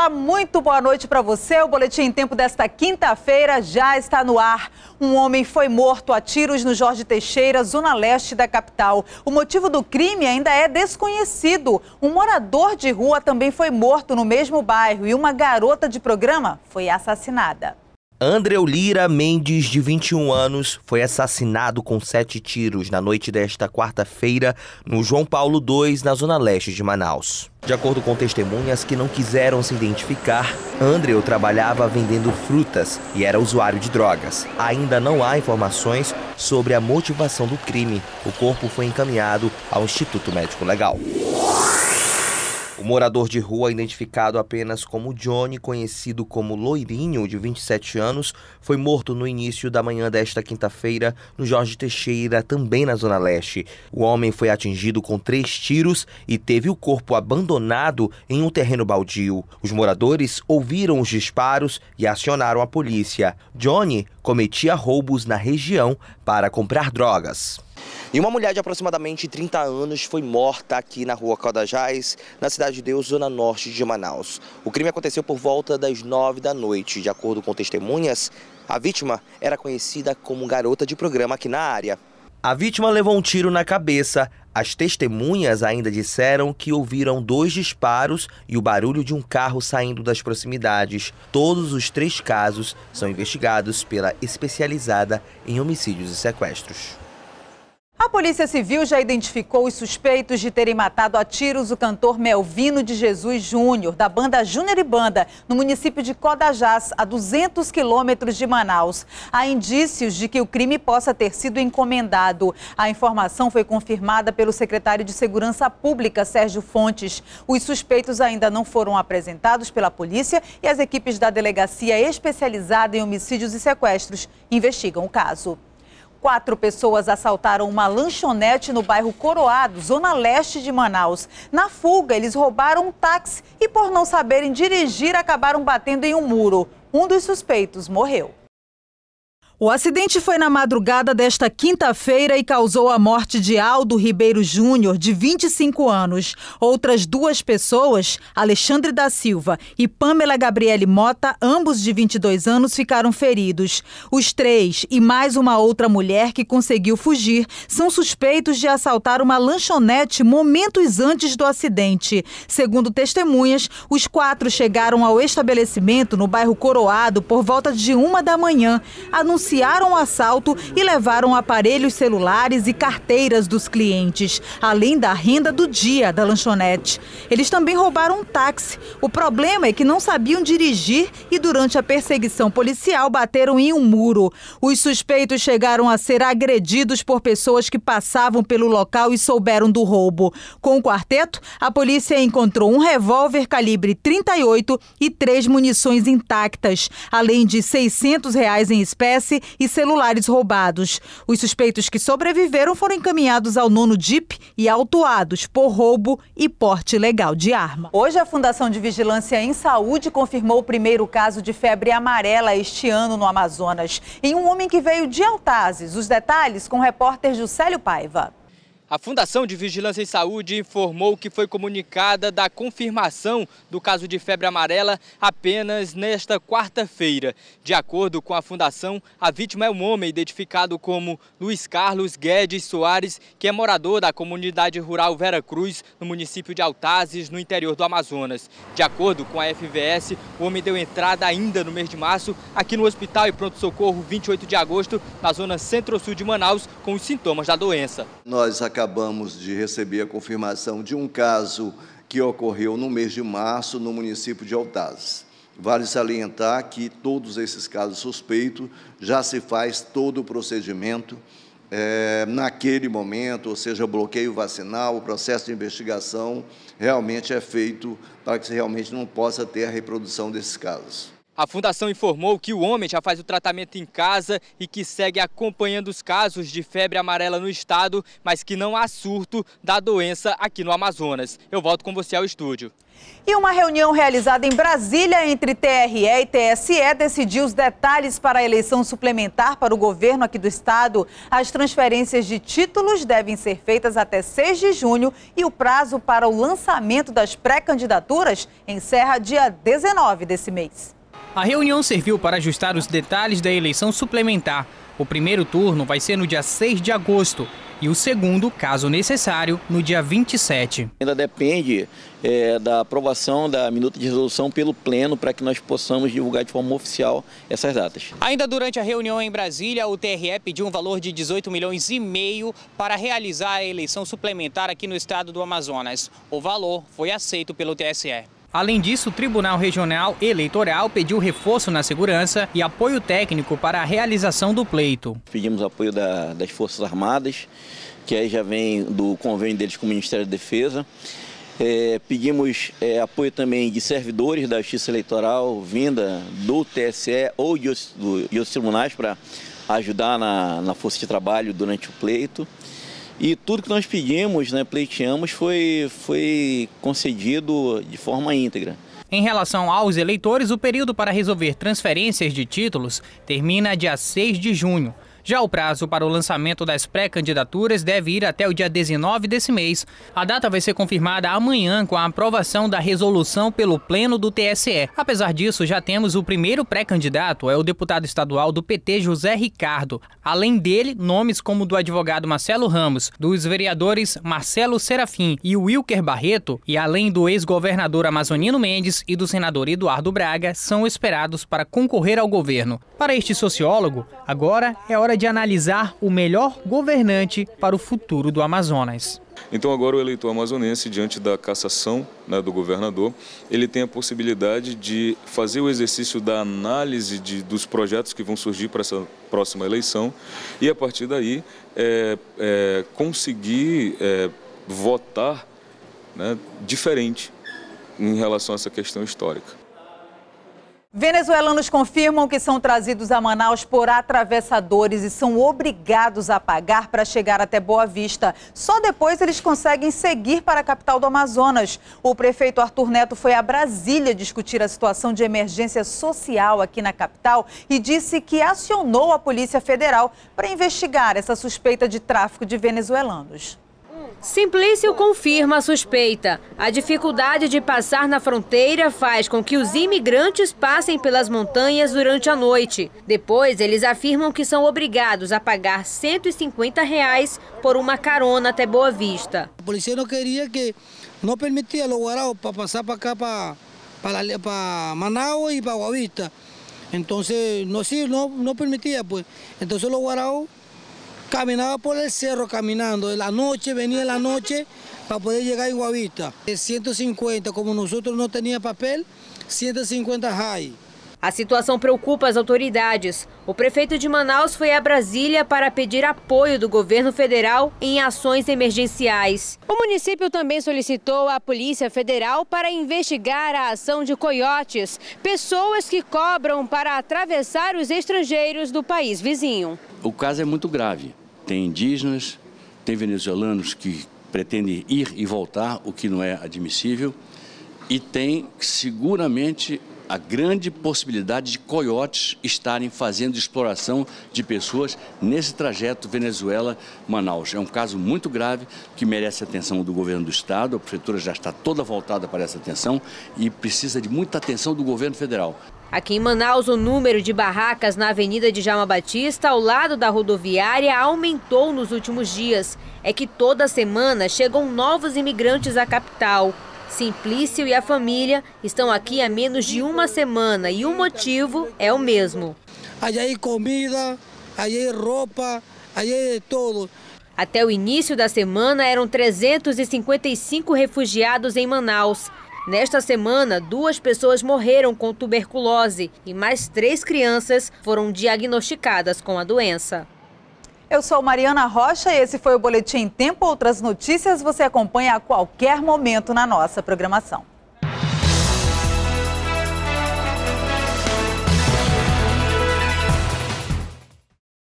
Olá, muito boa noite para você. O Boletim em Tempo desta quinta-feira já está no ar. Um homem foi morto a tiros no Jorge Teixeira, zona leste da capital. O motivo do crime ainda é desconhecido. Um morador de rua também foi morto no mesmo bairro e uma garota de programa foi assassinada. Andreu Lira Mendes, de 21 anos, foi assassinado com sete tiros na noite desta quarta-feira no João Paulo II, na zona leste de Manaus. De acordo com testemunhas que não quiseram se identificar, Andreu trabalhava vendendo frutas e era usuário de drogas. Ainda não há informações sobre a motivação do crime. O corpo foi encaminhado ao Instituto Médico Legal. O morador de rua, identificado apenas como Johnny, conhecido como Loirinho, de 27 anos, foi morto no início da manhã desta quinta-feira no Jorge Teixeira, também na Zona Leste. O homem foi atingido com três tiros e teve o corpo abandonado em um terreno baldio. Os moradores ouviram os disparos e acionaram a polícia. Johnny cometia roubos na região para comprar drogas. E uma mulher de aproximadamente 30 anos foi morta aqui na rua Caldajás, na Cidade de Deus, zona norte de Manaus. O crime aconteceu por volta das 9 da noite. De acordo com testemunhas, a vítima era conhecida como garota de programa aqui na área. A vítima levou um tiro na cabeça. As testemunhas ainda disseram que ouviram dois disparos e o barulho de um carro saindo das proximidades. Todos os três casos são investigados pela especializada em homicídios e sequestros. A Polícia Civil já identificou os suspeitos de terem matado a tiros o cantor Melvino de Jesus Júnior, da banda Júnior e Banda, no município de Codajás, a 200 quilômetros de Manaus. Há indícios de que o crime possa ter sido encomendado. A informação foi confirmada pelo secretário de Segurança Pública, Sérgio Fontes. Os suspeitos ainda não foram apresentados pela polícia e as equipes da delegacia especializada em homicídios e sequestros investigam o caso. Quatro pessoas assaltaram uma lanchonete no bairro Coroado, zona leste de Manaus. Na fuga, eles roubaram um táxi e, por não saberem dirigir, acabaram batendo em um muro. Um dos suspeitos morreu. O acidente foi na madrugada desta quinta-feira e causou a morte de Aldo Ribeiro Júnior, de 25 anos. Outras duas pessoas, Alexandre da Silva e Pamela Gabriele Mota, ambos de 22 anos, ficaram feridos. Os três e mais uma outra mulher que conseguiu fugir são suspeitos de assaltar uma lanchonete momentos antes do acidente. Segundo testemunhas, os quatro chegaram ao estabelecimento no bairro Coroado por volta de uma da manhã, anunciando iniciaram o assalto e levaram aparelhos celulares e carteiras dos clientes, além da renda do dia da lanchonete. Eles também roubaram um táxi. O problema é que não sabiam dirigir e, durante a perseguição policial, bateram em um muro. Os suspeitos chegaram a ser agredidos por pessoas que passavam pelo local e souberam do roubo. Com o quarteto, a polícia encontrou um revólver calibre 38 e três munições intactas, além de 600 reais em espécie e celulares roubados. Os suspeitos que sobreviveram foram encaminhados ao nono DIP e autuados por roubo e porte ilegal de arma. Hoje, a Fundação de Vigilância em Saúde confirmou o primeiro caso de febre amarela este ano no Amazonas, em um homem que veio de Altazes. Os detalhes com o repórter Juscelio Paiva. A Fundação de Vigilância em Saúde informou que foi comunicada da confirmação do caso de febre amarela apenas nesta quarta-feira. De acordo com a Fundação, a vítima é um homem identificado como Luiz Carlos Guedes Soares, que é morador da comunidade rural Vera Cruz, no município de Altazes, no interior do Amazonas. De acordo com a FVS, o homem deu entrada ainda no mês de março aqui no Hospital e Pronto Socorro 28 de agosto, na zona centro-sul de Manaus, com os sintomas da doença. Nós acabamos de receber a confirmação de um caso que ocorreu no mês de março no município de Altaz. Vale salientar que todos esses casos suspeitos já se faz todo o procedimento é, naquele momento, ou seja, bloqueio vacinal, o processo de investigação realmente é feito para que realmente não possa ter a reprodução desses casos. A fundação informou que o homem já faz o tratamento em casa e que segue acompanhando os casos de febre amarela no estado, mas que não há surto da doença aqui no Amazonas. Eu volto com você ao estúdio. E uma reunião realizada em Brasília entre TRE e TSE decidiu os detalhes para a eleição suplementar para o governo aqui do estado. As transferências de títulos devem ser feitas até 6 de junho e o prazo para o lançamento das pré-candidaturas encerra dia 19 desse mês. A reunião serviu para ajustar os detalhes da eleição suplementar. O primeiro turno vai ser no dia 6 de agosto e o segundo, caso necessário, no dia 27. Ainda depende é, da aprovação da minuta de resolução pelo Pleno para que nós possamos divulgar de forma oficial essas datas. Ainda durante a reunião em Brasília, o TRE pediu um valor de 18 milhões e meio para realizar a eleição suplementar aqui no estado do Amazonas. O valor foi aceito pelo TSE. Além disso, o Tribunal Regional Eleitoral pediu reforço na segurança e apoio técnico para a realização do pleito. Pedimos apoio da, das Forças Armadas, que aí já vem do convênio deles com o Ministério da Defesa. É, pedimos é, apoio também de servidores da Justiça Eleitoral, vinda do TSE ou de, outros tribunais para ajudar na, na força de trabalho durante o pleito. E tudo que nós pedimos, né, pleiteamos, foi, foi concedido de forma íntegra. Em relação aos eleitores, o período para resolver transferências de títulos termina dia 6 de junho. Já o prazo para o lançamento das pré-candidaturas deve ir até o dia 19 desse mês. A data vai ser confirmada amanhã com a aprovação da resolução pelo Pleno do TSE. Apesar disso, já temos o primeiro pré-candidato, é o deputado estadual do PT, José Ricardo. Além dele, nomes como o do advogado Marcelo Ramos, dos vereadores Marcelo Serafim e Wilker Barreto, e além do ex-governador Amazonino Mendes e do senador Eduardo Braga, são esperados para concorrer ao governo. Para este sociólogo, agora é hora de analisar o melhor governante para o futuro do Amazonas. Então agora o eleitor amazonense, diante da cassação né, do governador, ele tem a possibilidade de fazer o exercício da análise de, dos projetos que vão surgir para essa próxima eleição e a partir daí é, é, conseguir é, votar né, diferente em relação a essa questão histórica. Venezuelanos confirmam que são trazidos a Manaus por atravessadores e são obrigados a pagar para chegar até Boa Vista. Só depois eles conseguem seguir para a capital do Amazonas. O prefeito Arthur Neto foi a Brasília discutir a situação de emergência social aqui na capital e disse que acionou a Polícia Federal para investigar essa suspeita de tráfico de venezuelanos. Simplício confirma a suspeita. A dificuldade de passar na fronteira faz com que os imigrantes passem pelas montanhas durante a noite. Depois, eles afirmam que são obrigados a pagar 150 reais por uma carona até Boa Vista. A polícia não queria que, não permitia o Guarau para passar para cá, para, para, para Manaus e para Boa Vista. Então, não, não, não permitia, pois. Então, o Guarau Caminaba por el cerro caminando, de la noche, venía de la noche para poder llegar a Iguavita. 150, como nosotros no teníamos papel, 150 RAI. A situação preocupa as autoridades. O prefeito de Manaus foi a Brasília para pedir apoio do governo federal em ações emergenciais. O município também solicitou à Polícia Federal para investigar a ação de coiotes, pessoas que cobram para atravessar os estrangeiros do país vizinho. O caso é muito grave tem indígenas, tem venezuelanos que pretendem ir e voltar, o que não é admissível, e tem seguramente a grande possibilidade de coiotes estarem fazendo exploração de pessoas nesse trajeto Venezuela-Manaus. É um caso muito grave que merece atenção do governo do Estado, a prefeitura já está toda voltada para essa atenção e precisa de muita atenção do governo federal. Aqui em Manaus, o número de barracas na Avenida de Jama Batista, ao lado da rodoviária, aumentou nos últimos dias. É que toda semana chegam novos imigrantes à capital. Simplício e a família estão aqui há menos de uma semana e o motivo é o mesmo. Aí comida, aí roupa, aí tudo. Até o início da semana eram 355 refugiados em Manaus. Nesta semana, duas pessoas morreram com tuberculose e mais três crianças foram diagnosticadas com a doença. Eu sou Mariana Rocha e esse foi o Boletim Tempo. Outras notícias você acompanha a qualquer momento na nossa programação.